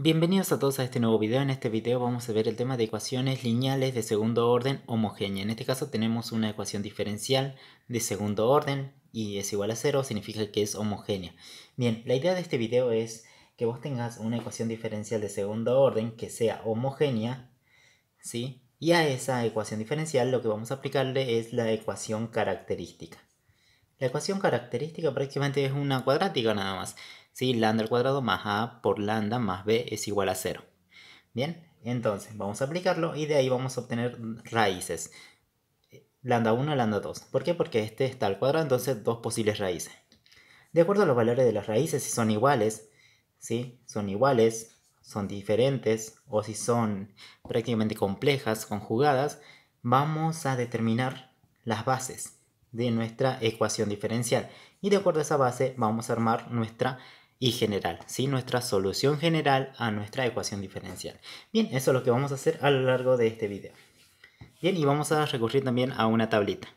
Bienvenidos a todos a este nuevo video. En este video vamos a ver el tema de ecuaciones lineales de segundo orden homogénea. En este caso tenemos una ecuación diferencial de segundo orden y es igual a cero, significa que es homogénea. Bien, la idea de este video es que vos tengas una ecuación diferencial de segundo orden que sea homogénea, ¿sí? Y a esa ecuación diferencial lo que vamos a aplicarle es la ecuación característica. La ecuación característica prácticamente es una cuadrática nada más. ¿sí? Lambda al cuadrado más A por lambda más B es igual a cero, Bien, entonces vamos a aplicarlo y de ahí vamos a obtener raíces. Lambda 1, lambda 2. ¿Por qué? Porque este está al cuadrado, entonces dos posibles raíces. De acuerdo a los valores de las raíces, si son iguales, ¿sí? Son iguales, son diferentes o si son prácticamente complejas, conjugadas, vamos a determinar las bases de nuestra ecuación diferencial. Y de acuerdo a esa base vamos a armar nuestra y general, ¿sí? nuestra solución general a nuestra ecuación diferencial. Bien, eso es lo que vamos a hacer a lo largo de este video. Bien, y vamos a recurrir también a una tablita.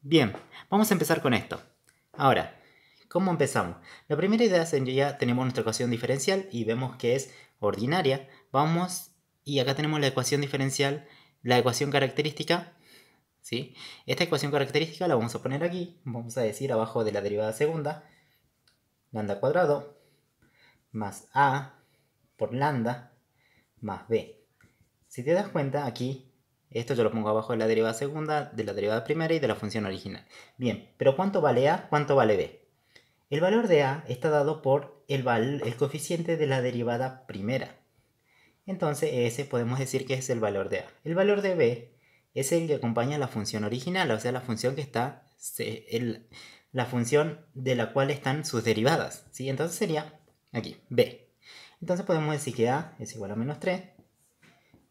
Bien, vamos a empezar con esto. Ahora, ¿cómo empezamos? La primera idea es, ya tenemos nuestra ecuación diferencial y vemos que es ordinaria. Vamos, y acá tenemos la ecuación diferencial, la ecuación característica, esta ecuación característica la vamos a poner aquí, vamos a decir abajo de la derivada segunda, lambda cuadrado más a por lambda más b. Si te das cuenta, aquí, esto yo lo pongo abajo de la derivada segunda, de la derivada primera y de la función original. Bien, pero ¿cuánto vale a? ¿Cuánto vale b? El valor de a está dado por el, el coeficiente de la derivada primera. Entonces ese podemos decir que es el valor de a. El valor de b es el que acompaña la función original, o sea, la función que está, la función de la cual están sus derivadas, ¿sí? Entonces sería aquí, b. Entonces podemos decir que a es igual a menos 3,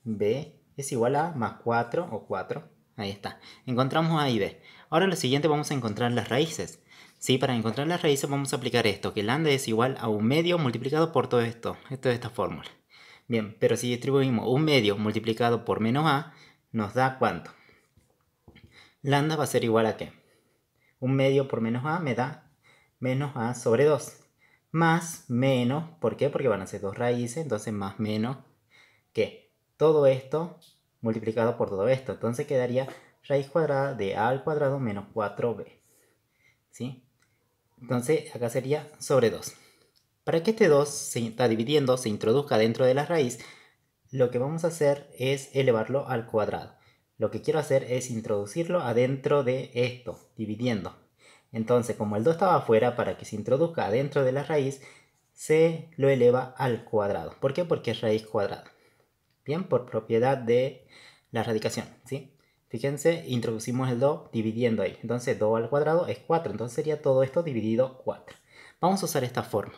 b es igual a más 4 o 4, ahí está. Encontramos a y b. Ahora lo siguiente vamos a encontrar las raíces. ¿sí? Para encontrar las raíces vamos a aplicar esto, que lambda es igual a un medio multiplicado por todo esto, esto es esta fórmula. Bien, pero si distribuimos un medio multiplicado por menos a, nos da cuánto. Lambda va a ser igual a qué? Un medio por menos a me da menos a sobre 2. Más menos, ¿por qué? Porque van a ser dos raíces, entonces más menos que todo esto multiplicado por todo esto. Entonces quedaría raíz cuadrada de a al cuadrado menos 4b. ¿Sí? Entonces acá sería sobre 2. Para que este 2 se está dividiendo, se introduzca dentro de la raíz, lo que vamos a hacer es elevarlo al cuadrado. Lo que quiero hacer es introducirlo adentro de esto, dividiendo. Entonces, como el 2 estaba afuera, para que se introduzca adentro de la raíz, se lo eleva al cuadrado. ¿Por qué? Porque es raíz cuadrada. Bien, por propiedad de la radicación, ¿sí? Fíjense, introducimos el 2 dividiendo ahí. Entonces 2 al cuadrado es 4. Entonces sería todo esto dividido 4. Vamos a usar esta forma.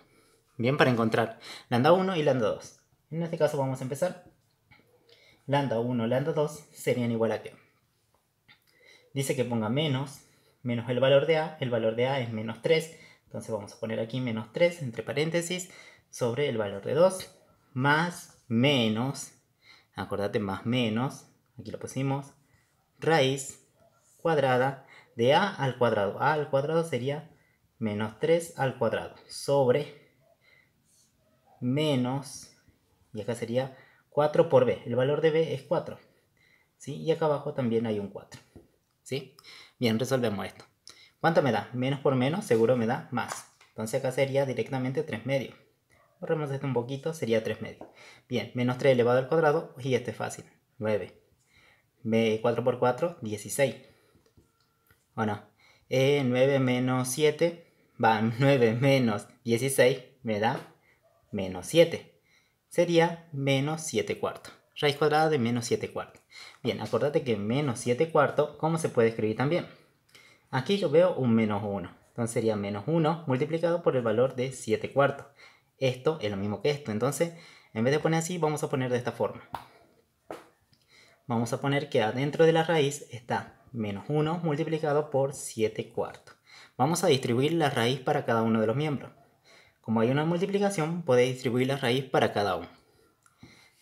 Bien, para encontrar lambda 1 y lambda 2. En este caso vamos a empezar. Lambda 1, lambda 2 serían igual a qué. Dice que ponga menos, menos el valor de A, el valor de A es menos 3, entonces vamos a poner aquí menos 3 entre paréntesis sobre el valor de 2, más menos, acordate más menos, aquí lo pusimos, raíz cuadrada de A al cuadrado. A al cuadrado sería menos 3 al cuadrado sobre menos y acá sería 4 por b. El valor de b es 4. ¿sí? Y acá abajo también hay un 4. ¿sí? Bien, resolvemos esto. ¿Cuánto me da? Menos por menos seguro me da más. Entonces acá sería directamente 3 medios. Borremos esto un poquito, sería 3 medios. Bien, menos 3 elevado al cuadrado, y este es fácil, 9. 4 por 4, 16. Bueno, 9 menos 7, va, 9 menos 16 me da menos 7 sería menos 7 cuartos. Raíz cuadrada de menos 7 cuartos. Bien, acuérdate que menos 7 cuartos, ¿cómo se puede escribir también? Aquí yo veo un menos 1. Entonces sería menos 1 multiplicado por el valor de 7 cuartos. Esto es lo mismo que esto. Entonces, en vez de poner así, vamos a poner de esta forma. Vamos a poner que adentro de la raíz está menos 1 multiplicado por 7 cuartos. Vamos a distribuir la raíz para cada uno de los miembros. Como hay una multiplicación, podéis distribuir la raíz para cada uno.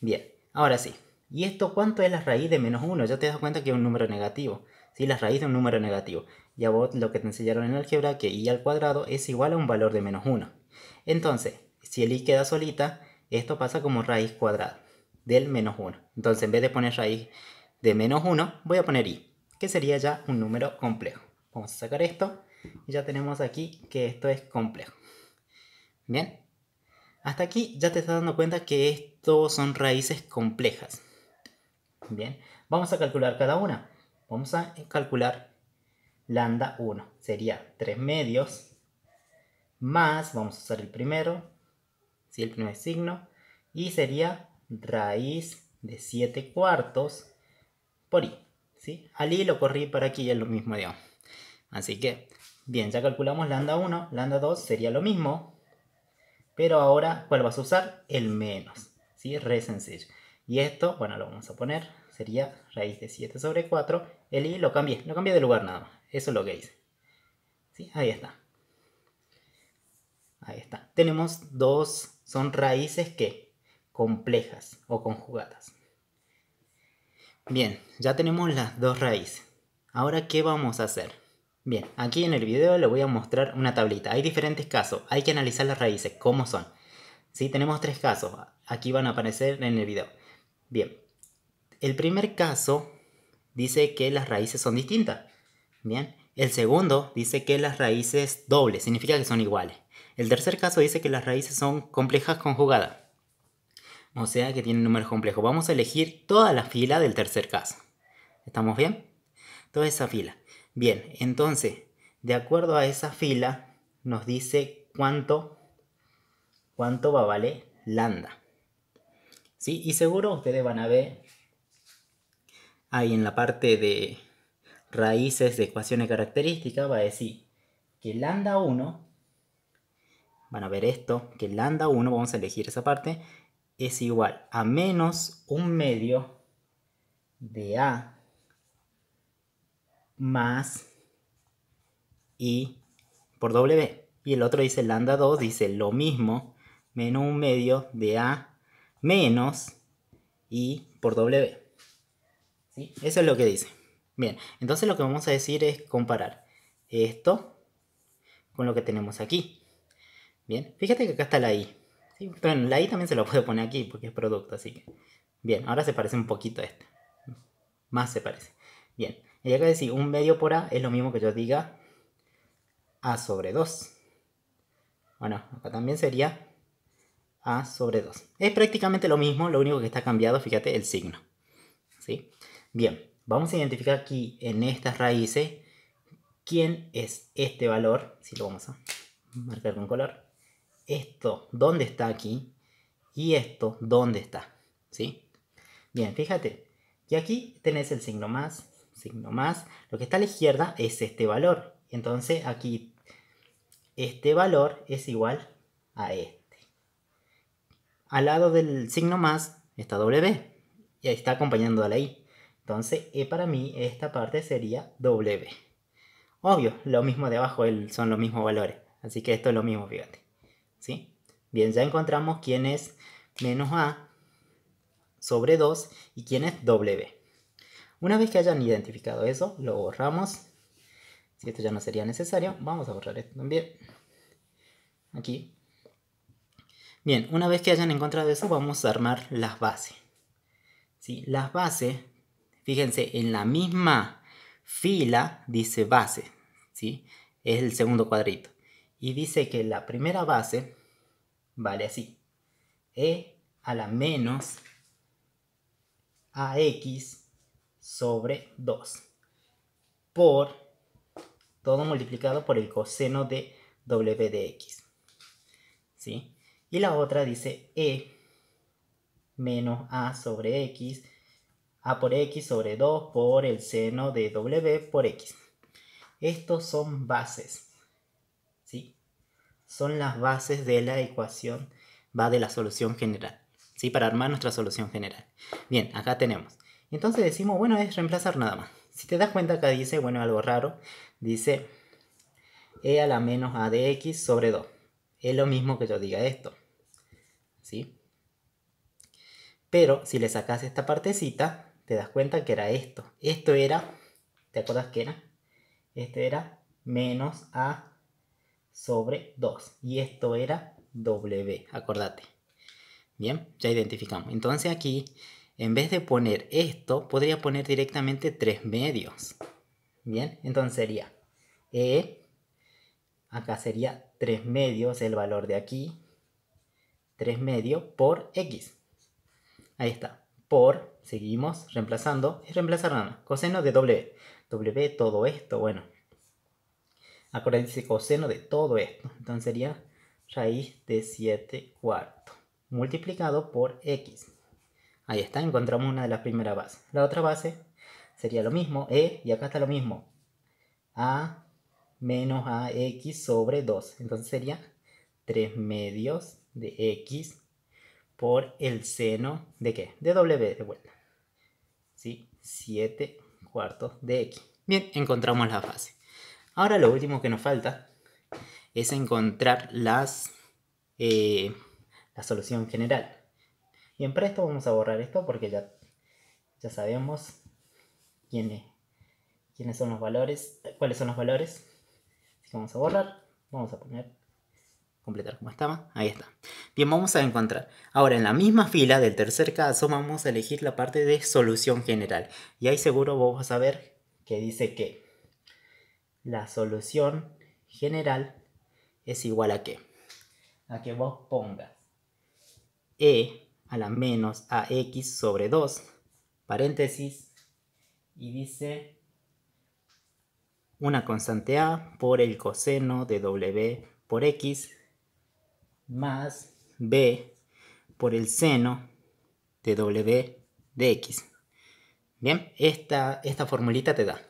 Bien, ahora sí. ¿Y esto cuánto es la raíz de menos 1? Ya te das cuenta que es un número negativo. La raíz de un número negativo. Ya vos lo que te enseñaron en álgebra, que i al cuadrado es igual a un valor de menos 1. Entonces, si el i queda solita, esto pasa como raíz cuadrada del menos 1. Entonces, en vez de poner raíz de menos 1, voy a poner i, que sería ya un número complejo. Vamos a sacar esto y ya tenemos aquí que esto es complejo. Bien. Hasta aquí ya te estás dando cuenta que estos son raíces complejas. Bien. Vamos a calcular cada una. Vamos a calcular lambda 1. Sería 3 medios más, vamos a usar el primero, si el primer signo, y sería raíz de 7 cuartos por i. ¿sí? Al i lo corrí para aquí es lo mismo, digamos. Así que, bien, ya calculamos lambda 1, lambda 2 sería lo mismo, pero ahora, ¿cuál vas a usar? El menos. ¿Sí? Re sencillo. Y esto, bueno, lo vamos a poner. Sería raíz de 7 sobre 4. El i lo cambié. Lo cambié de lugar nada más. Eso es lo que hice. ¿Sí? Ahí está. Ahí está. Tenemos dos, son raíces que complejas o conjugadas. Bien, ya tenemos las dos raíces. Ahora, ¿qué vamos a hacer? Bien, aquí en el video le voy a mostrar una tablita. Hay diferentes casos, hay que analizar las raíces, cómo son. ¿Sí? Tenemos tres casos, aquí van a aparecer en el video. Bien, el primer caso dice que las raíces son distintas. Bien, el segundo dice que las raíces dobles, significa que son iguales. El tercer caso dice que las raíces son complejas conjugadas. O sea que tienen números complejos. Vamos a elegir toda la fila del tercer caso. ¿Estamos bien? Toda esa fila. Bien, entonces, de acuerdo a esa fila, nos dice cuánto, cuánto va a valer lambda. ¿Sí? Y seguro ustedes van a ver ahí en la parte de raíces de ecuaciones características, va a decir que lambda 1, van a ver esto, que lambda 1, vamos a elegir esa parte, es igual a menos un medio de A más I por W. Y el otro dice lambda 2, dice lo mismo, menos un medio de A menos I por W. ¿Sí? Eso es lo que dice. Bien, entonces lo que vamos a decir es comparar esto con lo que tenemos aquí. Bien, fíjate que acá está la I. Bueno, la I también se lo puedo poner aquí porque es producto, así que... Bien, ahora se parece un poquito a esta. Más se parece. Bien, y acá decir un medio por A es lo mismo que yo diga A sobre 2. Bueno, acá también sería A sobre 2. Es prácticamente lo mismo, lo único que está cambiado, fíjate, el signo. ¿Sí? Bien, vamos a identificar aquí en estas raíces quién es este valor, si lo vamos a marcar con color, esto dónde está aquí y esto dónde está, ¿sí? Bien, fíjate que aquí tenés el signo más, signo más, lo que está a la izquierda es este valor. Entonces aquí este valor es igual a este. Al lado del signo más está W y ahí está acompañando a la I. Entonces E para mí esta parte sería W. Obvio, lo mismo de abajo son los mismos valores. Así que esto es lo mismo, fíjate. ¿Sí? Bien, ya encontramos quién es menos A sobre 2 y quién es W. Una vez que hayan identificado eso, lo borramos. Si esto ya no sería necesario, vamos a borrar esto también. Aquí. Bien, una vez que hayan encontrado eso, vamos a armar las bases. Las bases, fíjense, en la misma fila dice base. ¿sí? Es el segundo cuadrito. Y dice que la primera base vale así. E a la menos AX sobre 2 por todo multiplicado por el coseno de w de x. ¿Sí? Y la otra dice e menos a sobre x, a por x sobre 2 por el seno de w por x. Estos son bases, ¿sí? Son las bases de la ecuación, va de la solución general, ¿sí? Para armar nuestra solución general. Bien, acá tenemos entonces decimos, bueno, es reemplazar nada más. Si te das cuenta acá dice, bueno, algo raro, dice e a la menos a de x sobre 2. Es lo mismo que yo diga esto. ¿Sí? Pero si le sacas esta partecita, te das cuenta que era esto. Esto era, ¿te acuerdas qué era? Esto era menos a sobre 2. Y esto era w, acordate. Bien, ya identificamos. Entonces aquí en vez de poner esto, podría poner directamente tres medios. Bien, entonces sería E, acá sería 3 medios el valor de aquí, 3 medios por X. Ahí está, por, seguimos reemplazando, y reemplazar nada, coseno de W. W todo esto, bueno, acuérdense coseno de todo esto, entonces sería raíz de 7 cuartos multiplicado por X. Ahí está, encontramos una de las primeras bases. La otra base sería lo mismo, E, y acá está lo mismo. A menos AX sobre 2. Entonces sería 3 medios de X por el seno de qué? De W de vuelta. ¿Sí? 7 cuartos de X. Bien, encontramos la fase. Ahora lo último que nos falta es encontrar las, eh, la solución general. Y en presto vamos a borrar esto porque ya, ya sabemos son los valores, cuáles son los valores. Así que vamos a borrar, vamos a poner completar como estaba, ahí está. Bien, vamos a encontrar. Ahora, en la misma fila del tercer caso, vamos a elegir la parte de solución general. Y ahí seguro vos vas a ver que dice que la solución general es igual a qué. A que vos pongas E a la menos ax sobre 2, paréntesis, y dice una constante a por el coseno de w por x más b por el seno de w de x. Bien, esta, esta formulita te da.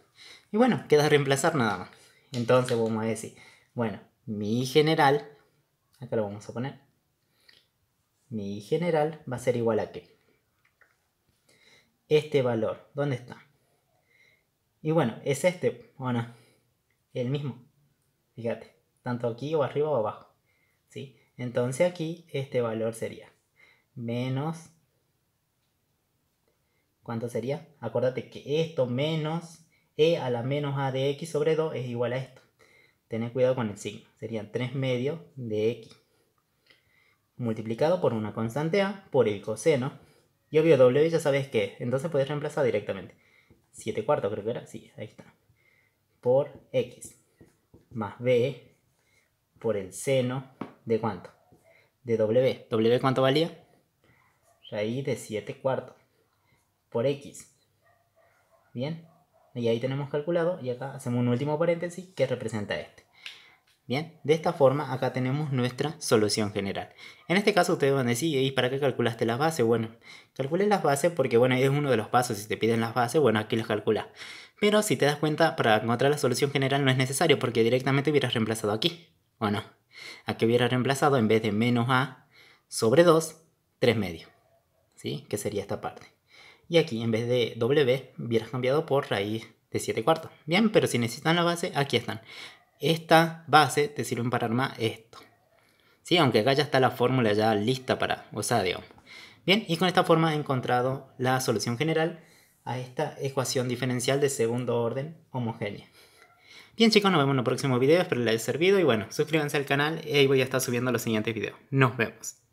Y bueno, queda reemplazar nada más. Entonces vamos a decir, bueno, mi general, acá lo vamos a poner, mi general va a ser igual a qué. Este valor, ¿dónde está? Y bueno, es este, ¿o El mismo. Fíjate, tanto aquí o arriba o abajo. ¿sí? Entonces aquí este valor sería menos... ¿Cuánto sería? Acuérdate que esto menos e a la menos a de x sobre 2 es igual a esto. Tened cuidado con el signo. Serían 3 medios de x multiplicado por una constante A por el coseno. Y obvio W ya sabes que entonces puedes reemplazar directamente. 7 cuartos creo que era, sí, ahí está. Por X más B por el seno de cuánto? De W. ¿W cuánto valía? Raíz de 7 cuartos por X. Bien, y ahí tenemos calculado y acá hacemos un último paréntesis que representa este. Bien, de esta forma acá tenemos nuestra solución general. En este caso ustedes van a decir, ¿y para qué calculaste las bases? Bueno, calculé las bases porque bueno, es uno de los pasos, si te piden las bases, bueno, aquí las calculas. Pero si te das cuenta, para encontrar la solución general no es necesario porque directamente hubieras reemplazado aquí, ¿o no? Aquí hubiera reemplazado en vez de menos a sobre 2, 3 medios, ¿sí? Que sería esta parte. Y aquí en vez de w hubieras cambiado por raíz de 7 cuartos. Bien, pero si necesitan la base, aquí están. Esta base te sirve para armar esto. ¿Sí? Aunque acá ya está la fórmula ya lista para usar, Bien, y con esta forma he encontrado la solución general a esta ecuación diferencial de segundo orden homogénea. Bien chicos, nos vemos en el próximo video, espero les haya servido y bueno, suscríbanse al canal y ahí voy a estar subiendo los siguientes videos. Nos vemos.